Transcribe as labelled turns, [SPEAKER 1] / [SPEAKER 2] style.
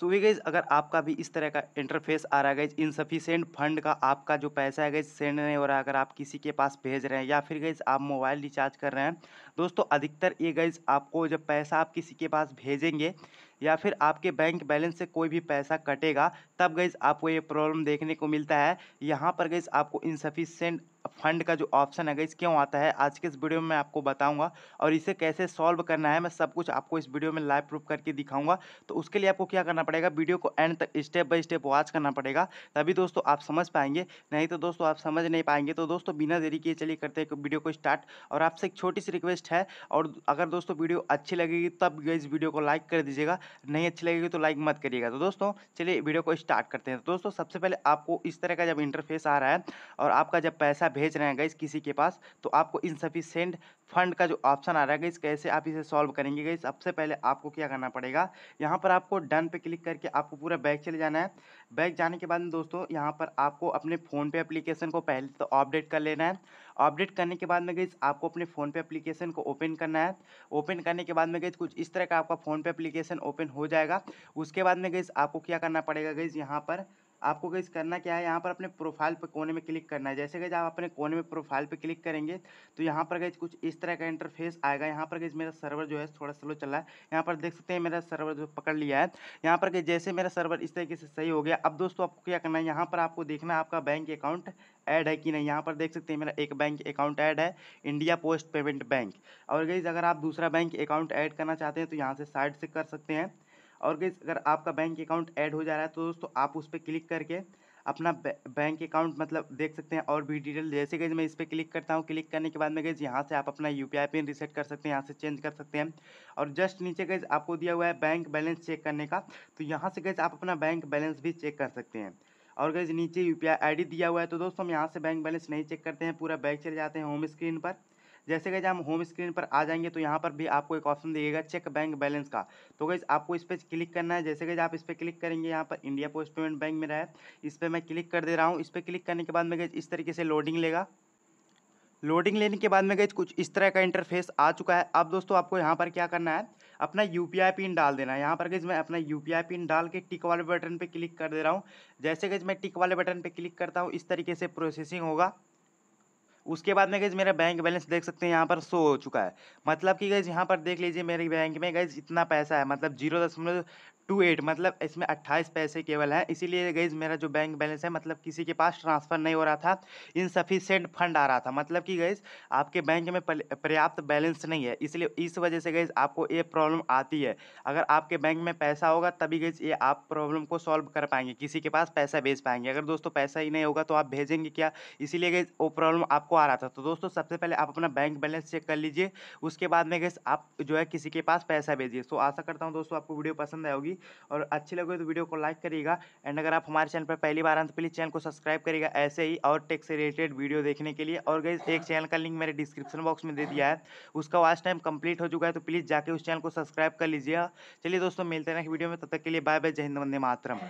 [SPEAKER 1] so we guys अगर आपका भी इस तरह का इंटरफेस आ रहा है गाइज इनसफिशेंट फंड का आपका जो पैसा है गाइज सेंड नहीं हो रहा है अगर आप किसी के पास भेज रहे हैं या फिर गाइज आप मोबाइल रिचार्ज कर रहे हैं दोस्तों अधिकतर ये गाइज आपको जब पैसा आप किसी के पास भेजेंगे या फिर आपके बैंक बैलेंस से कोई भी पैसा कटेगा तब गई आपको ये प्रॉब्लम देखने को मिलता है यहाँ पर गई आपको इनसफिशेंट फंड का जो ऑप्शन है गई क्यों आता है आज के इस वीडियो में मैं आपको बताऊंगा और इसे कैसे सॉल्व करना है मैं सब कुछ आपको इस वीडियो में लाइव प्रूफ करके दिखाऊंगा तो उसके लिए आपको क्या करना पड़ेगा वीडियो को एंड तक स्टेप बाय स्टेप वॉच करना पड़ेगा तभी दोस्तों आप समझ पाएंगे नहीं तो दोस्तों आप समझ नहीं पाएंगे तो दोस्तों बिना देरी किए चलिए करते हैं वीडियो को स्टार्ट और आपसे एक छोटी सी रिक्वेस्ट है और अगर दोस्तों वीडियो अच्छी लगेगी तब इस वीडियो को लाइक कर दीजिएगा नहीं अच्छी लगेगी तो लाइक मत करिएगा तो दोस्तों चलिए वीडियो को स्टार्ट करते हैं तो दोस्तों सबसे पहले आपको इस तरह का जब इंटरफेस आ रहा है और आपका जब पैसा भेज रहे हैं गई किसी के पास तो आपको इनसफिशेंट फंड का जो ऑप्शन आ रहा है गई कैसे आप इसे सॉल्व करेंगे गई सबसे पहले आपको क्या करना पड़ेगा यहाँ पर आपको डन पे क्लिक करके आपको पूरा बैग चले जाना है बैग जाने के बाद दोस्तों यहाँ पर आपको अपने फ़ोन पे एप्लीकेशन को पहले तो अपडेट कर लेना है अपडेट करने के बाद में गई आपको अपने फ़ोन पे एप्लीकेशन को ओपन करना है ओपन करने के बाद में गई कुछ इस तरह का आपका फ़ोन पे एप्लीकेशन ओपन हो जाएगा उसके बाद में गई आपको क्या करना पड़ेगा गई यहाँ पर आपको गैस करना क्या है यहाँ पर अपने प्रोफाइल पर कोने में क्लिक करना है जैसे गैस आप अपने कोने में प्रोफाइल पर क्लिक करेंगे तो यहाँ पर गैस कुछ इस तरह का इंटरफेस आएगा यहाँ पर गैस मेरा सर्वर जो है थोड़ा स्लो चल रहा है यहाँ पर देख सकते हैं मेरा सर्वर जो पकड़ लिया है यहाँ पर गए जैसे मेरा सर्वर इस तरीके से सही हो गया अब दोस्तों आपको क्या करना है यहाँ पर आपको देखना है आपका बैंक अकाउंट ऐड है कि नहीं यहाँ पर देख सकते हैं मेरा एक बैंक अकाउंट ऐड है इंडिया पोस्ट पेमेंट बैंक और गईज अगर आप दूसरा बैंक अकाउंट ऐड करना चाहते हैं तो यहाँ से साइड से कर सकते हैं और गई अगर आपका बैंक अकाउंट ऐड हो जा रहा है तो दोस्तों आप उस पर क्लिक करके अपना बैंक अकाउंट मतलब देख सकते हैं और भी डिटेल जैसे गई मैं इस पर क्लिक करता हूँ क्लिक करने के बाद में गई यहाँ से आप अपना यू पी पिन रिसेट कर सकते हैं यहाँ से चेंज कर सकते हैं और जस्ट नीचे गई आपको दिया हुआ है बैंक बैलेंस चेक करने का तो यहाँ से गए आप अपना बैंक बैलेंस भी चेक कर सकते हैं और गई नीचे यू पी दिया हुआ है तो दोस्तों हम यहाँ से बैंक बैलेंस नहीं चेक करते हैं पूरा बैग चले जाते हैं होम स्क्रीन पर जैसे कि हम होम स्क्रीन पर आ जाएंगे तो यहाँ पर भी आपको एक ऑप्शन दिएगा चेक बैंक बैलेंस का तो गई आपको इस पर क्लिक करना है जैसे कि आप इस पर क्लिक करेंगे यहाँ पर इंडिया पोस्ट पेमेंट बैंक मेरा है इस पर मैं क्लिक कर दे रहा हूँ इस पर क्लिक करने के बाद में इस तरीके से लोडिंग लेगा लोडिंग लेने के बाद में गई कुछ इस तरह का इंटरफेस आ चुका है अब दोस्तों आपको यहाँ पर क्या करना है अपना यू पिन डाल देना है यहाँ पर गई मैं अपना यू पिन डाल के टिक वाले बटन पे क्लिक कर दे रहा हूँ जैसे गई मैं टिक वाले बटन पे क्लिक करता हूँ इस तरीके से प्रोसेसिंग होगा उसके बाद में गई मेरा बैंक बैलेंस देख सकते हैं यहाँ पर शो हो चुका है मतलब कि गई यहाँ पर देख लीजिए मेरे बैंक में गई इतना पैसा है मतलब जीरो दशमलव टू एट मतलब इसमें अट्ठाईस पैसे केवल हैं इसीलिए गई मेरा जो बैंक बैलेंस है मतलब किसी के पास ट्रांसफ़र नहीं हो रहा था इनसफिशेंट फंड आ रहा था मतलब कि गई आपके बैंक में पर्याप्त बैलेंस नहीं है इसलिए इस वजह से गई आपको ये प्रॉब्लम आती है अगर आपके बैंक में पैसा होगा तभी गई ये आप प्रॉब्लम को सॉल्व कर पाएंगे किसी के पास पैसा भेज पाएंगे अगर दोस्तों पैसा ही नहीं होगा तो आप भेजेंगे क्या इसीलिए गई वो प्रॉब्लम आपको आ रहा था तो दोस्तों सबसे पहले आप अपना बैंक बैलेंस चेक कर लीजिए उसके बाद में गैस आप जो है किसी के पास पैसा भेजिए तो आशा करता हूँ दोस्तों आपको वीडियो पसंद आएगी और अच्छी लगे तो वीडियो को लाइक करिएगा एंड अगर आप हमारे चैनल पर पहली बार आए तो प्लीज़ चैनल को सब्सक्राइब करिएगा ऐसे ही और टेक से रिलेटेड वीडियो देखने के लिए और गैस एक चैनल का लिंक मेरे डिस्क्रिप्शन बॉक्स में दे दिया है उसका वास्ट टाइम कंप्लीट हो चुका है तो प्लीज़ जाके उस चैनल को सब्सक्राइब कर लीजिएगा चलिए दोस्तों मिलते हैं नेक्स्ट वीडियो में तब तक के लिए बाय बाय जय हिंद वंदे मातरम